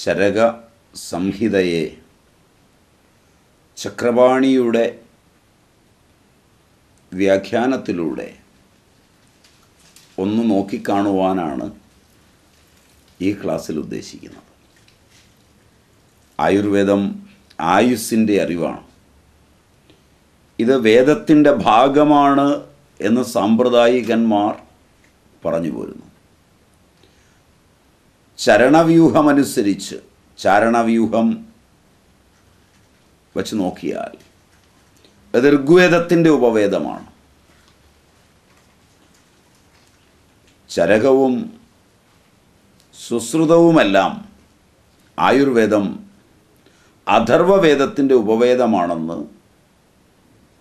ശരക സംഹിതയെ ചക്രപാണിയുടെ വ്യാഖ്യാനത്തിലൂടെ ഒന്ന് നോക്കിക്കാണുവാനാണ് ഈ ക്ലാസ്സിൽ ഉദ്ദേശിക്കുന്നത് ആയുർവേദം ആയുസിൻ്റെ അറിവാണ് ഇത് വേദത്തിൻ്റെ ഭാഗമാണ് എന്ന് സാമ്പ്രദായികന്മാർ പറഞ്ഞു പോരുന്നു ചരണവ്യൂഹമനുസരിച്ച് ചാരണവ്യൂഹം വച്ച് നോക്കിയാൽ അത് ഋഗ്വേദത്തിൻ്റെ ഉപവേദമാണ് ചരകവും സുശ്രുതവുമെല്ലാം ആയുർവേദം അഥർവവേദത്തിൻ്റെ ഉപവേദമാണെന്ന്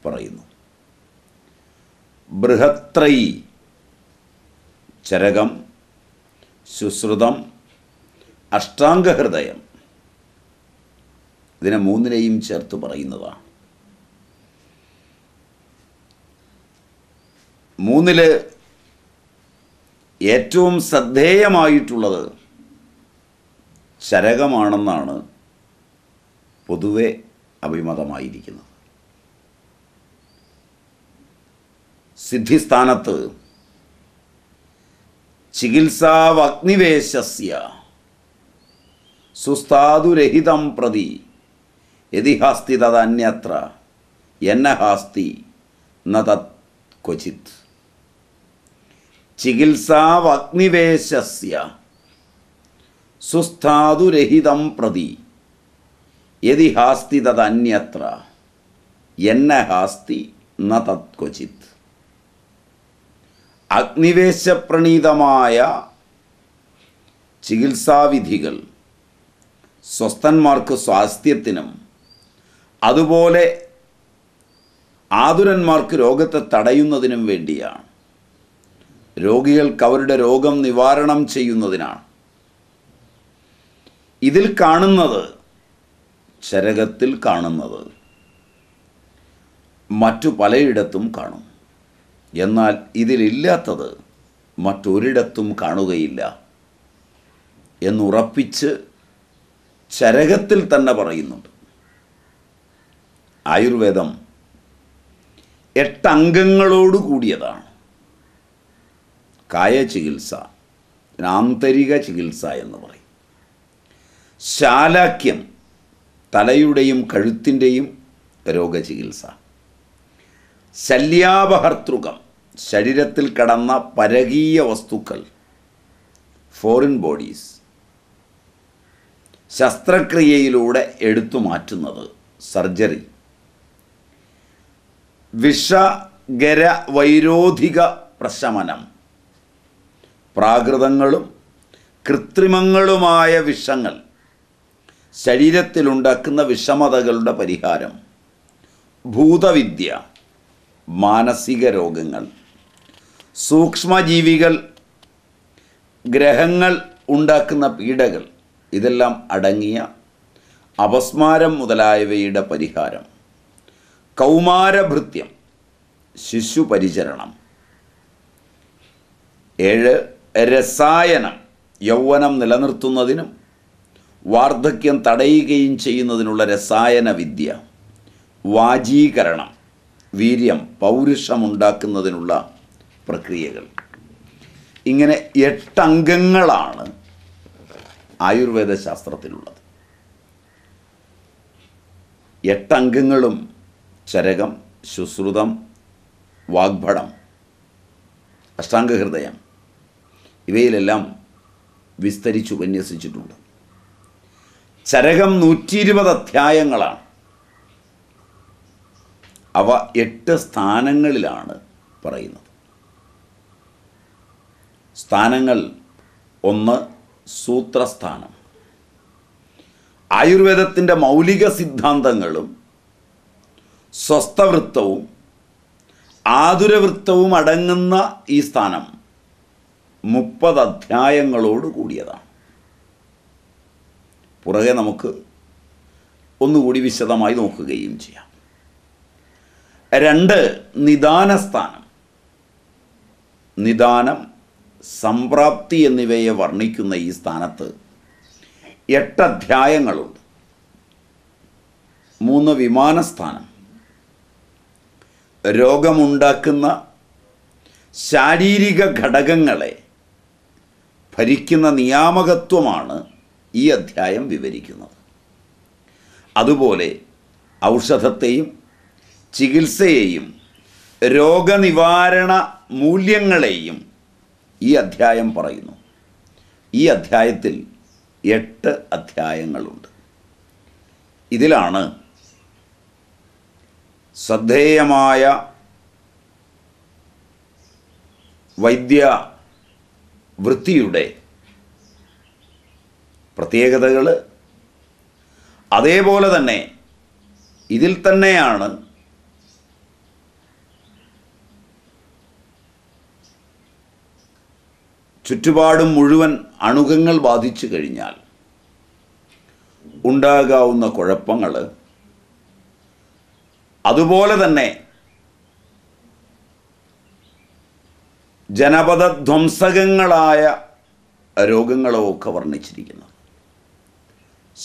പറയുന്നു ബൃഹത്രൈ ചരകം ശുശ്രുതം അഷ്ടാംഗഹൃദയം ഇതിനെ മൂന്നിനെയും ചേർത്ത് പറയുന്നതാണ് മൂന്നില് ഏറ്റവും ശ്രദ്ധേയമായിട്ടുള്ളത് ചരകമാണെന്നാണ് പൊതുവെ അഭിമതമായിരിക്കുന്നത് സിദ്ധിസ്ഥാനത്ത് ചികിത്സാവഗ്നിവേശസ്യ സുസ്താതുരഹിതം പ്രതി യതിഹാസ്തി തദന്യത്ര എന്നഹാസ്തി ന തത് ക്വചിത് ചികിത്സാവഗ്നിവേശസ്യ സുസ്ഥാതുരഹിതം പ്രതി യതി ഹാസ്തി തദന്യത്ര എന്ന ഹാസ്തി ന തത്ക്വചിത് അഗ്നിവേശപ്രണീതമായ ചികിത്സാവിധികൾ സ്വസ്ഥന്മാർക്ക് സ്വാസ്ഥ്യത്തിനും അതുപോലെ ആതുരന്മാർക്ക് രോഗത്തെ തടയുന്നതിനും വേണ്ടിയാണ് രോഗികൾക്ക് അവരുടെ രോഗം നിവാരണം ചെയ്യുന്നതിനാണ് ഇതിൽ കാണുന്നത് ചരകത്തിൽ കാണുന്നത് മറ്റു പലയിടത്തും കാണും എന്നാൽ ഇതിലില്ലാത്തത് മറ്റൊരിടത്തും കാണുകയില്ല എന്നുറപ്പിച്ച് ചരകത്തിൽ തന്നെ പറയുന്നുണ്ട് ആയുർവേദം എട്ടംഗങ്ങളോടു കൂടിയതാണ് കായ ചികിത്സ ആന്തരിക ചികിത്സ എന്ന് പറയും ശാലാക്യം തലയുടെയും കഴുത്തിൻ്റെയും രോഗചികിത്സ ശല്യാപഹർത്തൃകം ശരീരത്തിൽ കടന്ന പരകീയ വസ്തുക്കൾ ഫോറിൻ ബോഡീസ് ശസ്ത്രക്രിയയിലൂടെ എടുത്തു മാറ്റുന്നത് സർജറി വിഷഗര വൈരോധിക പ്രശമനം പ്രാകൃതങ്ങളും കൃത്രിമങ്ങളുമായ വിഷങ്ങൾ ശരീരത്തിലുണ്ടാക്കുന്ന വിഷമതകളുടെ പരിഹാരം ഭൂതവിദ്യ മാനസിക രോഗങ്ങൾ സൂക്ഷ്മജീവികൾ ഗ്രഹങ്ങൾ ഉണ്ടാക്കുന്ന പീഡകൾ ഇതെല്ലാം അടങ്ങിയ അപസ്മാരം മുതലായവയുടെ പരിഹാരം കൗമാരഭൃത്യം ശിശുപരിചരണം ഏഴ് രസായനം യൗവനം നിലനിർത്തുന്നതിനും വാർദ്ധക്യം തടയുകയും ചെയ്യുന്നതിനുള്ള രസായന വിദ്യ വാജീകരണം വീര്യം പൗരുഷമുണ്ടാക്കുന്നതിനുള്ള പ്രക്രിയകൾ ഇങ്ങനെ എട്ടംഗങ്ങളാണ് ആയുർവേദ ശാസ്ത്രത്തിലുള്ളത് എട്ടംഗങ്ങളും ചരകം ശുശ്രുതം വാഗ്ഭടം അഷ്ടാംഗഹൃദയം ഇവയിലെല്ലാം വിസ്തരിച്ച് ഉപന്യസിച്ചിട്ടുണ്ട് ചരകം നൂറ്റി ഇരുപത് അധ്യായങ്ങളാണ് അവ എട്ട് സ്ഥാനങ്ങളിലാണ് പറയുന്നത് സ്ഥാനങ്ങൾ ഒന്ന് സൂത്രസ്ഥാനം ആയുർവേദത്തിൻ്റെ മൗലിക സിദ്ധാന്തങ്ങളും സ്വസ്ഥവൃത്തവും ആതുരവൃത്തവും അടങ്ങുന്ന ഈ സ്ഥാനം മുപ്പത് അധ്യായങ്ങളോട് കൂടിയതാണ് പുറകെ നമുക്ക് ഒന്നുകൂടി വിശദമായി നോക്കുകയും ചെയ്യാം രണ്ട് നിദാനസ്ഥാനം നിദാനം സംപ്രാപ്തി എന്നിവയെ വർണ്ണിക്കുന്ന ഈ സ്ഥാനത്ത് എട്ട് അധ്യായങ്ങളുണ്ട് മൂന്ന് വിമാനസ്ഥാനം രോഗമുണ്ടാക്കുന്ന ശാരീരിക ഘടകങ്ങളെ ഭരിക്കുന്ന നിയാമകത്വമാണ് ഈ അധ്യായം വിവരിക്കുന്നത് അതുപോലെ ഔഷധത്തെയും ചികിത്സയെയും രോഗനിവാരണ മൂല്യങ്ങളെയും ഈ അധ്യായം പറയുന്നു ഈ അധ്യായത്തിൽ എട്ട് അധ്യായങ്ങളുണ്ട് ഇതിലാണ് ശ്രദ്ധേയമായ വൈദ്യ വൃത്തിയുടെ പ്രത്യേകതകൾ അതേപോലെ തന്നെ ഇതിൽ തന്നെയാണ് ചുറ്റുപാടും മുഴുവൻ അണുകങ്ങൾ ബാധിച്ചു കഴിഞ്ഞാൽ ഉണ്ടാകാവുന്ന കുഴപ്പങ്ങൾ അതുപോലെ തന്നെ ജനപദധ്വംസകങ്ങളായ രോഗങ്ങളോ ഒക്കെ വർണ്ണിച്ചിരിക്കുന്നത്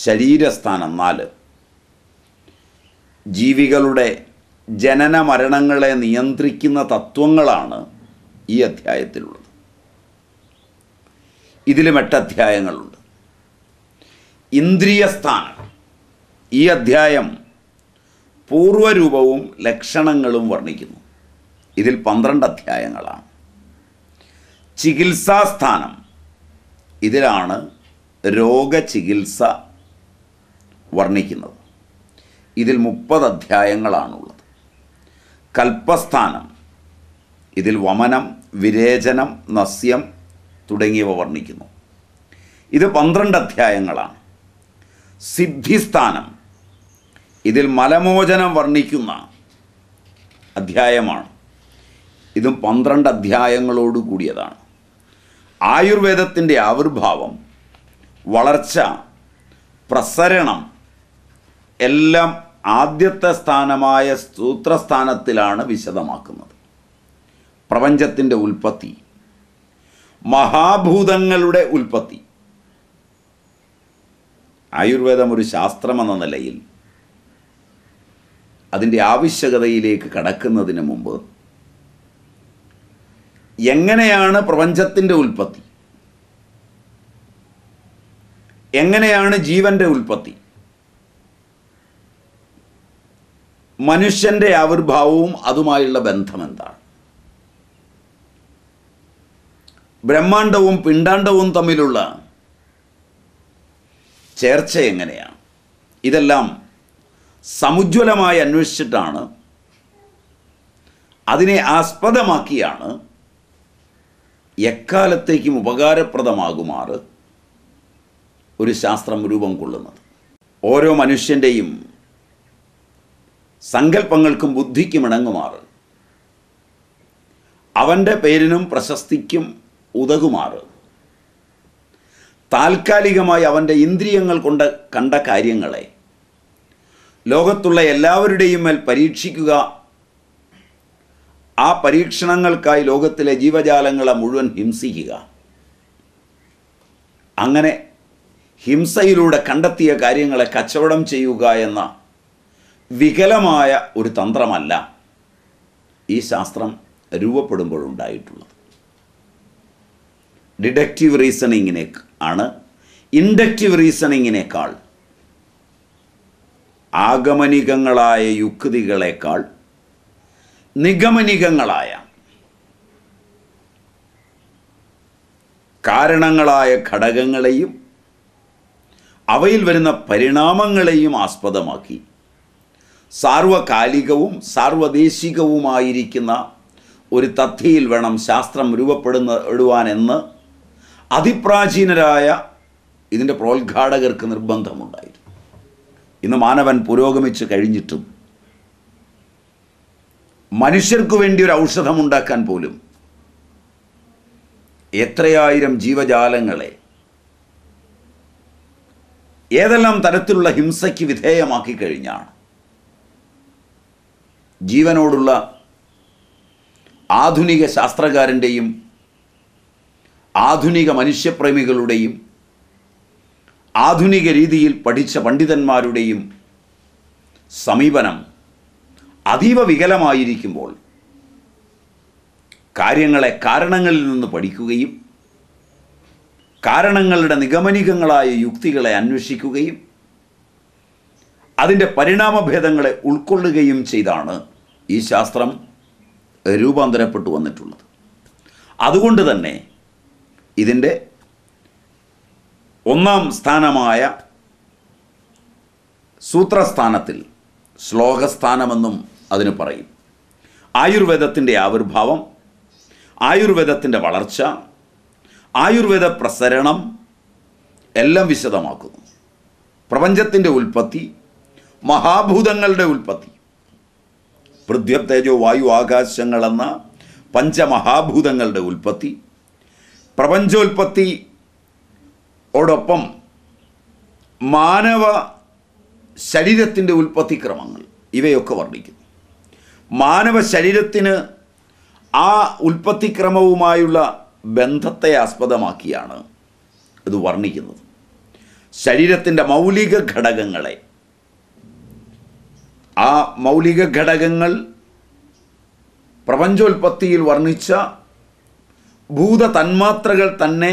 ശരീരസ്ഥാനം നാല് ജീവികളുടെ ജനന മരണങ്ങളെ നിയന്ത്രിക്കുന്ന തത്വങ്ങളാണ് ഈ അധ്യായത്തിലുള്ളത് ഇതിലും എട്ട് അധ്യായങ്ങളുണ്ട് ഇന്ദ്രിയസ്ഥാനം ഈ അധ്യായം പൂർവരൂപവും ലക്ഷണങ്ങളും വർണ്ണിക്കുന്നു ഇതിൽ പന്ത്രണ്ട് അധ്യായങ്ങളാണ് ചികിത്സാസ്ഥാനം ഇതിലാണ് രോഗചികിത്സ വർണ്ണിക്കുന്നത് ഇതിൽ മുപ്പത് അധ്യായങ്ങളാണുള്ളത് കൽപ്പസ്ഥാനം ഇതിൽ വമനം വിരേചനം നസ്യം തുടങ്ങിയവ വർണ്ണിക്കുന്നു ഇത് പന്ത്രണ്ട് അധ്യായങ്ങളാണ് സിദ്ധിസ്ഥാനം ഇതിൽ മലമോചനം വർണ്ണിക്കുന്ന അധ്യായമാണ് ഇതും പന്ത്രണ്ട് അധ്യായങ്ങളോട് കൂടിയതാണ് ആയുർവേദത്തിൻ്റെ ആവിർഭാവം വളർച്ച പ്രസരണം എല്ലാം ആദ്യത്തെ സ്ഥാനമായ സൂത്രസ്ഥാനത്തിലാണ് വിശദമാക്കുന്നത് പ്രപഞ്ചത്തിൻ്റെ ഉൽപ്പത്തി മഹാഭൂതങ്ങളുടെ ഉൽപ്പത്തി ആയുർവേദം ഒരു ശാസ്ത്രമെന്ന നിലയിൽ അതിൻ്റെ ആവശ്യകതയിലേക്ക് കടക്കുന്നതിന് മുമ്പ് എങ്ങനെയാണ് പ്രപഞ്ചത്തിൻ്റെ ഉൽപ്പത്തി എങ്ങനെയാണ് ജീവൻ്റെ ഉൽപ്പത്തി മനുഷ്യൻ്റെ ആവിർഭാവവും അതുമായുള്ള ബന്ധം എന്താണ് ബ്രഹ്മാണ്ടവും പിണ്ടാണ്ടവും തമ്മിലുള്ള ചേർച്ച എങ്ങനെയാണ് ഇതെല്ലാം സമുജ്വലമായി അന്വേഷിച്ചിട്ടാണ് അതിനെ ആസ്പദമാക്കിയാണ് എക്കാലത്തേക്കും ഉപകാരപ്രദമാകുമാറ് ഒരു ശാസ്ത്രം രൂപം കൊള്ളുന്നത് ഓരോ മനുഷ്യൻ്റെയും സങ്കല്പങ്ങൾക്കും ബുദ്ധിക്കും ഇണങ്ങുമാറ് അവൻ്റെ പേരിനും പ്രശസ്തിക്കും ഉതകുമാറ് താൽക്കാലികമായി അവൻ്റെ ഇന്ദ്രിയങ്ങൾ കൊണ്ട് കണ്ട കാര്യങ്ങളെ ലോകത്തുള്ള എല്ലാവരുടെയും മേൽ പരീക്ഷിക്കുക ആ പരീക്ഷണങ്ങൾക്കായി ലോകത്തിലെ ജീവജാലങ്ങളെ മുഴുവൻ ഹിംസിക്കുക അങ്ങനെ ഹിംസയിലൂടെ കണ്ടെത്തിയ കാര്യങ്ങളെ കച്ചവടം ചെയ്യുക എന്ന വികലമായ ഒരു തന്ത്രമല്ല ഈ ശാസ്ത്രം രൂപപ്പെടുമ്പോഴുണ്ടായിട്ടുള്ളത് ഡിഡക്റ്റീവ് റീസണിങ്ങിനെ ആണ് ഇൻഡക്റ്റീവ് റീസണിങ്ങിനേക്കാൾ ആഗമനികങ്ങളായ യുക്തികളേക്കാൾ നിഗമനികങ്ങളായ കാരണങ്ങളായ ഘടകങ്ങളെയും അവയിൽ വരുന്ന പരിണാമങ്ങളെയും ആസ്പദമാക്കി സാർവകാലികവും സാർവദേശികവുമായിരിക്കുന്ന ഒരു തത്തിയിൽ വേണം ശാസ്ത്രം രൂപപ്പെടുന്ന ഇടുവാനെന്ന് അതിപ്രാചീനരായ ഇതിൻ്റെ പ്രോത്ഘാടകർക്ക് നിർബന്ധമുണ്ടായിരുന്നു ഇന്ന് മാനവൻ പുരോഗമിച്ച് കഴിഞ്ഞിട്ടും മനുഷ്യർക്ക് വേണ്ടി ഒരു ഔഷധമുണ്ടാക്കാൻ പോലും എത്രയായിരം ജീവജാലങ്ങളെ ഏതെല്ലാം തരത്തിലുള്ള ഹിംസയ്ക്ക് വിധേയമാക്കി കഴിഞ്ഞാണ് ജീവനോടുള്ള ആധുനിക ശാസ്ത്രകാരൻ്റെയും ആധുനിക മനുഷ്യപ്രേമികളുടെയും ആധുനിക രീതിയിൽ പഠിച്ച പണ്ഡിതന്മാരുടെയും സമീപനം അതീവ വികലമായിരിക്കുമ്പോൾ കാര്യങ്ങളെ കാരണങ്ങളിൽ നിന്ന് പഠിക്കുകയും കാരണങ്ങളുടെ നിഗമനികങ്ങളായ യുക്തികളെ അന്വേഷിക്കുകയും അതിൻ്റെ പരിണാമഭേദങ്ങളെ ഉൾക്കൊള്ളുകയും ചെയ്താണ് ഈ ശാസ്ത്രം രൂപാന്തരപ്പെട്ടു വന്നിട്ടുള്ളത് അതുകൊണ്ട് തന്നെ ഇതിൻ്റെ ഒന്നാം സ്ഥാനമായ സൂത്രസ്ഥാനത്തിൽ ശ്ലോകസ്ഥാനമെന്നും അതിന് പറയും ആയുർവേദത്തിൻ്റെ ആവിർഭാവം ആയുർവേദത്തിൻ്റെ വളർച്ച ആയുർവേദ പ്രസരണം എല്ലാം വിശദമാക്കുന്നു പ്രപഞ്ചത്തിൻ്റെ ഉൽപ്പത്തി മഹാഭൂതങ്ങളുടെ ഉൽപ്പത്തി പൃഥ്വി തേജോ വായു ആകാശങ്ങളെന്ന പഞ്ചമഹാഭൂതങ്ങളുടെ ഉൽപ്പത്തി ഓടൊപ്പം മാനവ ശരീരത്തിൻ്റെ ഉൽപ്പത്തി ക്രമങ്ങൾ ഇവയൊക്കെ വർണ്ണിക്കുന്നു മാനവ ശരീരത്തിന് ആ ഉൽപ്പത്തി ക്രമവുമായുള്ള ബന്ധത്തെ ആസ്പദമാക്കിയാണ് ഇത് വർണ്ണിക്കുന്നത് ശരീരത്തിൻ്റെ മൗലിക ഘടകങ്ങളെ ആ മൗലിക ഘടകങ്ങൾ പ്രപഞ്ചോൽപ്പത്തിയിൽ വർണ്ണിച്ച ഭൂത തന്മാത്രകൾ തന്നെ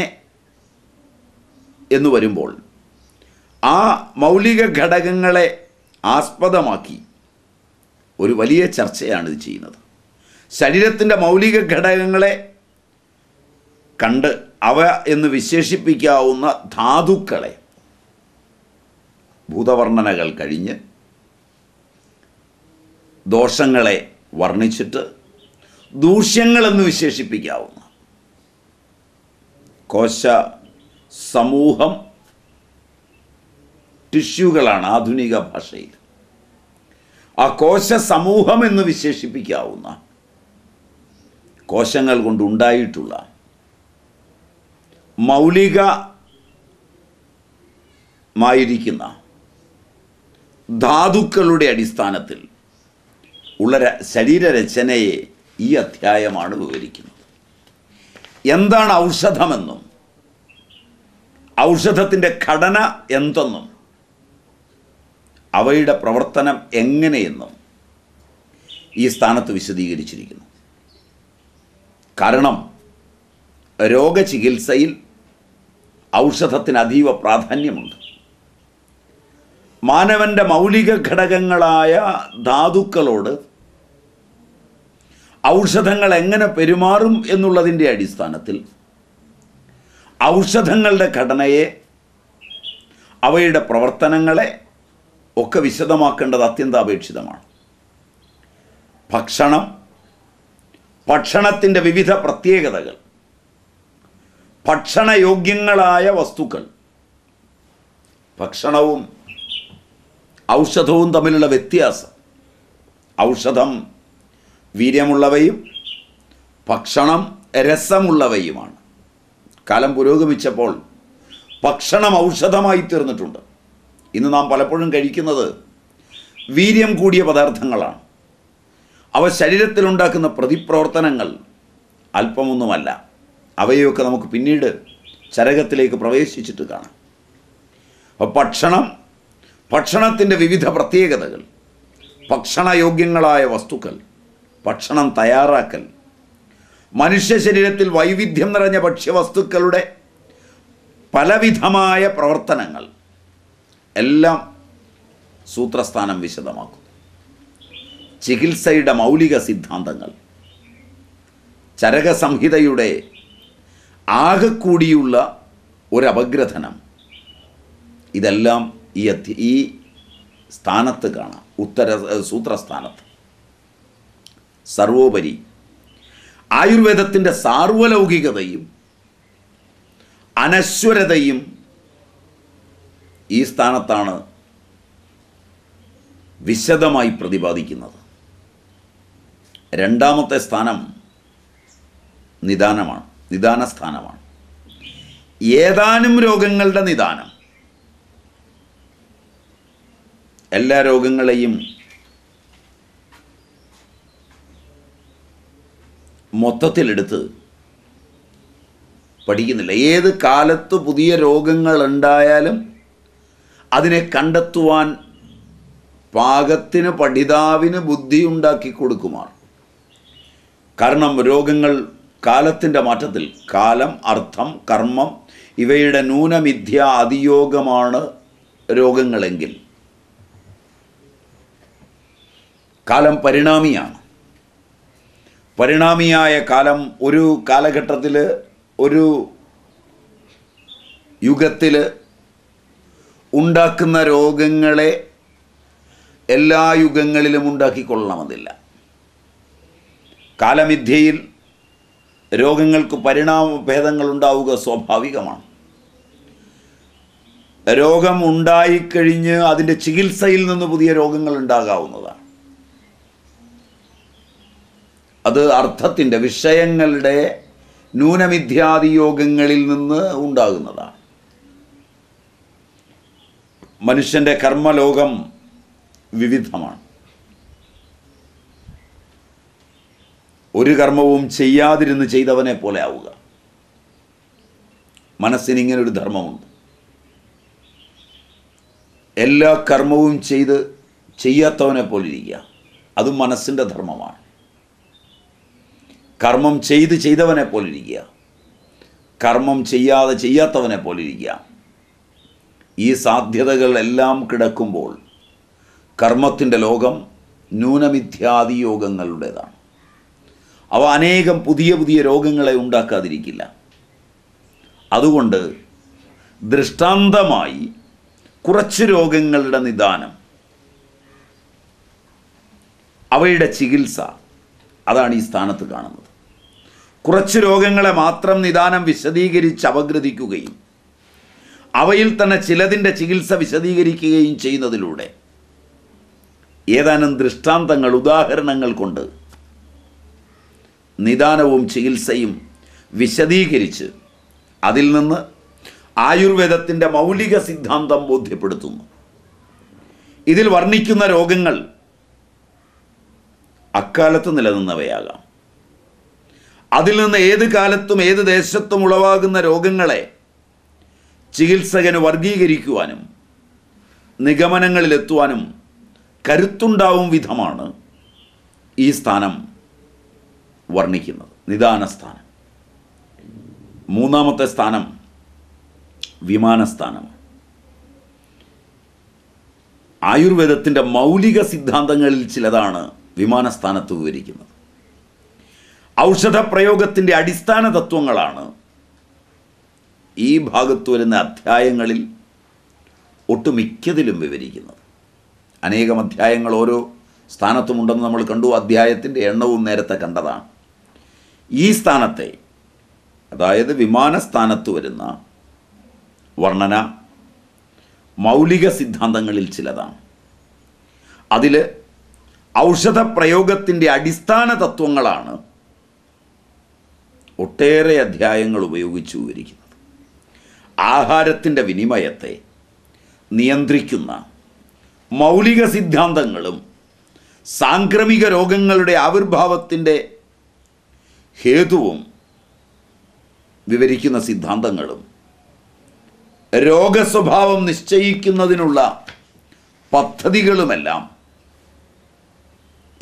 എന്ന് വരുമ്പോൾ ആ മൗലിക ഘടകങ്ങളെ ആസ്പദമാക്കി ഒരു വലിയ ചർച്ചയാണ് ഇത് ചെയ്യുന്നത് ശരീരത്തിൻ്റെ മൗലിക ഘടകങ്ങളെ കണ്ട് അവ എന്ന് വിശേഷിപ്പിക്കാവുന്ന ധാതുക്കളെ ഭൂതവർണ്ണനകൾ കഴിഞ്ഞ് ദോഷങ്ങളെ വർണ്ണിച്ചിട്ട് ദൂഷ്യങ്ങളെന്ന് വിശേഷിപ്പിക്കാവുന്ന കോശ സമൂഹം ടിഷ്യൂകളാണ് ആധുനിക ഭാഷയിൽ ആ കോശ സമൂഹം എന്ന് വിശേഷിപ്പിക്കാവുന്ന കോശങ്ങൾ കൊണ്ടുണ്ടായിട്ടുള്ള മൗലികമായിരിക്കുന്ന ധാതുക്കളുടെ അടിസ്ഥാനത്തിൽ ഉള്ള ശരീരരചനയെ ഈ അധ്യായമാണ് വിവരിക്കുന്നത് എന്താണ് ഔഷധമെന്നും ഔഷധത്തിൻ്റെ ഘടന എന്തെന്നും അവയുടെ പ്രവർത്തനം എങ്ങനെയെന്നും ഈ സ്ഥാനത്ത് വിശദീകരിച്ചിരിക്കുന്നു കാരണം രോഗചികിത്സയിൽ ഔഷധത്തിന് അതീവ പ്രാധാന്യമുണ്ട് മാനവൻ്റെ മൗലിക ഘടകങ്ങളായ ധാതുക്കളോട് ഔഷധങ്ങൾ എങ്ങനെ പെരുമാറും എന്നുള്ളതിൻ്റെ അടിസ്ഥാനത്തിൽ ഔഷധങ്ങളുടെ ഘടനയെ അവയുടെ പ്രവർത്തനങ്ങളെ ഒക്കെ വിശദമാക്കേണ്ടത് അത്യന്താപേക്ഷിതമാണ് ഭക്ഷണം ഭക്ഷണത്തിൻ്റെ വിവിധ പ്രത്യേകതകൾ ഭക്ഷണയോഗ്യങ്ങളായ വസ്തുക്കൾ ഭക്ഷണവും ഔഷധവും തമ്മിലുള്ള വ്യത്യാസം ഔഷധം വീര്യമുള്ളവയും ഭക്ഷണം രസമുള്ളവയുമാണ് കാലം പുരോഗമിച്ചപ്പോൾ ഭക്ഷണം ഔഷധമായി തീർന്നിട്ടുണ്ട് ഇന്ന് നാം പലപ്പോഴും കഴിക്കുന്നത് വീര്യം കൂടിയ പദാർത്ഥങ്ങളാണ് അവ ശരീരത്തിലുണ്ടാക്കുന്ന പ്രതിപ്രവർത്തനങ്ങൾ അല്പമൊന്നുമല്ല അവയൊക്കെ നമുക്ക് പിന്നീട് ചരകത്തിലേക്ക് പ്രവേശിച്ചിട്ട് കാണാം അപ്പോൾ ഭക്ഷണം ഭക്ഷണത്തിൻ്റെ വിവിധ പ്രത്യേകതകൾ ഭക്ഷണയോഗ്യങ്ങളായ വസ്തുക്കൾ ഭക്ഷണം തയ്യാറാക്കൽ മനുഷ്യ ശരീരത്തിൽ വൈവിധ്യം നിറഞ്ഞ ഭക്ഷ്യവസ്തുക്കളുടെ പലവിധമായ പ്രവർത്തനങ്ങൾ എല്ലാം സൂത്രസ്ഥാനം വിശദമാക്കുന്നു ചികിത്സയുടെ മൗലിക സിദ്ധാന്തങ്ങൾ ചരകസംഹിതയുടെ ആകെക്കൂടിയുള്ള ഒരു ഇതെല്ലാം ഈ ഈ സ്ഥാനത്ത് കാണാം ഉത്തര സൂത്രസ്ഥാനത്ത് സർവോപരി ആയുർവേദത്തിൻ്റെ സാർവലൗകികതയും അനശ്വരതയും ഈ സ്ഥാനത്താണ് വിശദമായി പ്രതിപാദിക്കുന്നത് രണ്ടാമത്തെ സ്ഥാനം നിദാനമാണ് നിദാന സ്ഥാനമാണ് ഏതാനും രോഗങ്ങളുടെ നിദാനം എല്ലാ രോഗങ്ങളെയും മൊത്തത്തിലെടുത്ത് പഠിക്കുന്നില്ല ഏത് കാലത്ത് പുതിയ ഉണ്ടായാലും അതിനെ കണ്ടെത്തുവാൻ പാകത്തിന് പഠിതാവിന് ബുദ്ധി ഉണ്ടാക്കി കൊടുക്കുമാർ കാരണം രോഗങ്ങൾ കാലത്തിൻ്റെ മാറ്റത്തിൽ കാലം അർത്ഥം കർമ്മം ഇവയുടെ ന്യൂനമിഥ്യ അതിയോഗമാണ് രോഗങ്ങളെങ്കിൽ കാലം പരിണാമിയാണ് പരിണാമിയായ കാലം ഒരു കാലഘട്ടത്തിൽ ഒരു യുഗത്തിൽ ഉണ്ടാക്കുന്ന രോഗങ്ങളെ എല്ലാ യുഗങ്ങളിലും ഉണ്ടാക്കിക്കൊള്ളണമെന്നില്ല കാലമിഥ്യയിൽ രോഗങ്ങൾക്ക് പരിണാമ ഭേദങ്ങൾ ഉണ്ടാവുക സ്വാഭാവികമാണ് രോഗം ഉണ്ടായിക്കഴിഞ്ഞ് അതിൻ്റെ ചികിത്സയിൽ നിന്ന് പുതിയ രോഗങ്ങൾ ഉണ്ടാകാവുന്നതാണ് അത് അർത്ഥത്തിൻ്റെ വിഷയങ്ങളുടെ യോഗങ്ങളിൽ നിന്ന് ഉണ്ടാകുന്നതാണ് മനുഷ്യൻ്റെ കർമ്മലോകം വിവിധമാണ് ഒരു കർമ്മവും ചെയ്യാതിരുന്ന് ചെയ്തവനെ പോലെ ആവുക മനസ്സിനിങ്ങനൊരു ധർമ്മമുണ്ട് എല്ലാ കർമ്മവും ചെയ്ത് ചെയ്യാത്തവനെ പോലെ ഇരിക്കുക അതും മനസ്സിൻ്റെ ധർമ്മമാണ് കർമ്മം ചെയ്ത് ചെയ്തവനെ പോലിരിക്കുക കർമ്മം ചെയ്യാതെ ചെയ്യാത്തവനെ പോലിരിക്കുക ഈ സാധ്യതകളെല്ലാം കിടക്കുമ്പോൾ കർമ്മത്തിൻ്റെ ലോകം യോഗങ്ങളുടേതാണ് അവ അനേകം പുതിയ പുതിയ രോഗങ്ങളെ ഉണ്ടാക്കാതിരിക്കില്ല അതുകൊണ്ട് ദൃഷ്ടാന്തമായി കുറച്ച് രോഗങ്ങളുടെ നിദാനം അവയുടെ ചികിത്സ അതാണ് ഈ സ്ഥാനത്ത് കാണുന്നത് കുറച്ച് രോഗങ്ങളെ മാത്രം നിദാനം വിശദീകരിച്ച് അപഗ്രഥിക്കുകയും അവയിൽ തന്നെ ചിലതിൻ്റെ ചികിത്സ വിശദീകരിക്കുകയും ചെയ്യുന്നതിലൂടെ ഏതാനും ദൃഷ്ടാന്തങ്ങൾ ഉദാഹരണങ്ങൾ കൊണ്ട് നിദാനവും ചികിത്സയും വിശദീകരിച്ച് അതിൽ നിന്ന് ആയുർവേദത്തിൻ്റെ മൗലിക സിദ്ധാന്തം ബോധ്യപ്പെടുത്തുന്നു ഇതിൽ വർണ്ണിക്കുന്ന രോഗങ്ങൾ അക്കാലത്ത് നിലനിന്നവയാകാം അതിൽ നിന്ന് ഏത് കാലത്തും ഏത് ദേശത്തും ഉളവാകുന്ന രോഗങ്ങളെ ചികിത്സകന് വർഗീകരിക്കുവാനും നിഗമനങ്ങളിലെത്തുവാനും കരുത്തുണ്ടാവും വിധമാണ് ഈ സ്ഥാനം വർണ്ണിക്കുന്നത് നിദാന സ്ഥാനം മൂന്നാമത്തെ സ്ഥാനം വിമാനസ്ഥാനം ആയുർവേദത്തിൻ്റെ മൗലിക സിദ്ധാന്തങ്ങളിൽ ചിലതാണ് വിമാനസ്ഥാനത്ത് വിവരിക്കുന്നത് ഔഷധ പ്രയോഗത്തിൻ്റെ അടിസ്ഥാന തത്വങ്ങളാണ് ഈ ഭാഗത്ത് വരുന്ന അധ്യായങ്ങളിൽ ഒട്ടുമിക്കതിലും വിവരിക്കുന്നത് അനേകം അധ്യായങ്ങൾ ഓരോ സ്ഥാനത്തുമുണ്ടെന്ന് നമ്മൾ കണ്ടു അധ്യായത്തിൻ്റെ എണ്ണവും നേരത്തെ കണ്ടതാണ് ഈ സ്ഥാനത്തെ അതായത് വിമാനസ്ഥാനത്ത് വരുന്ന വർണ്ണന മൗലിക സിദ്ധാന്തങ്ങളിൽ ചിലതാണ് അതിൽ ഔഷധ പ്രയോഗത്തിൻ്റെ അടിസ്ഥാന തത്വങ്ങളാണ് ഒട്ടേറെ അധ്യായങ്ങൾ ഉപയോഗിച്ചു വിവരിക്കുന്നത് ആഹാരത്തിൻ്റെ വിനിമയത്തെ നിയന്ത്രിക്കുന്ന മൗലിക സിദ്ധാന്തങ്ങളും സാംക്രമിക രോഗങ്ങളുടെ ആവിർഭാവത്തിൻ്റെ ഹേതുവും വിവരിക്കുന്ന സിദ്ധാന്തങ്ങളും രോഗസ്വഭാവം നിശ്ചയിക്കുന്നതിനുള്ള പദ്ധതികളുമെല്ലാം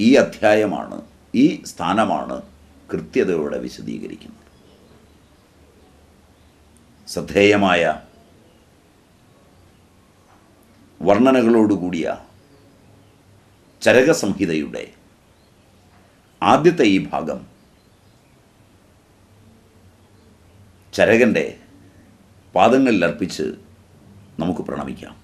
ഈ അധ്യായമാണ് ഈ സ്ഥാനമാണ് കൃത്യതയോടെ വിശദീകരിക്കുന്നു ശ്രദ്ധേയമായ വർണ്ണനകളോടുകൂടിയ ചരകസംഹിതയുടെ ആദ്യത്തെ ഈ ഭാഗം ചരകൻ്റെ പാദങ്ങളിൽ അർപ്പിച്ച് നമുക്ക് പ്രണമിക്കാം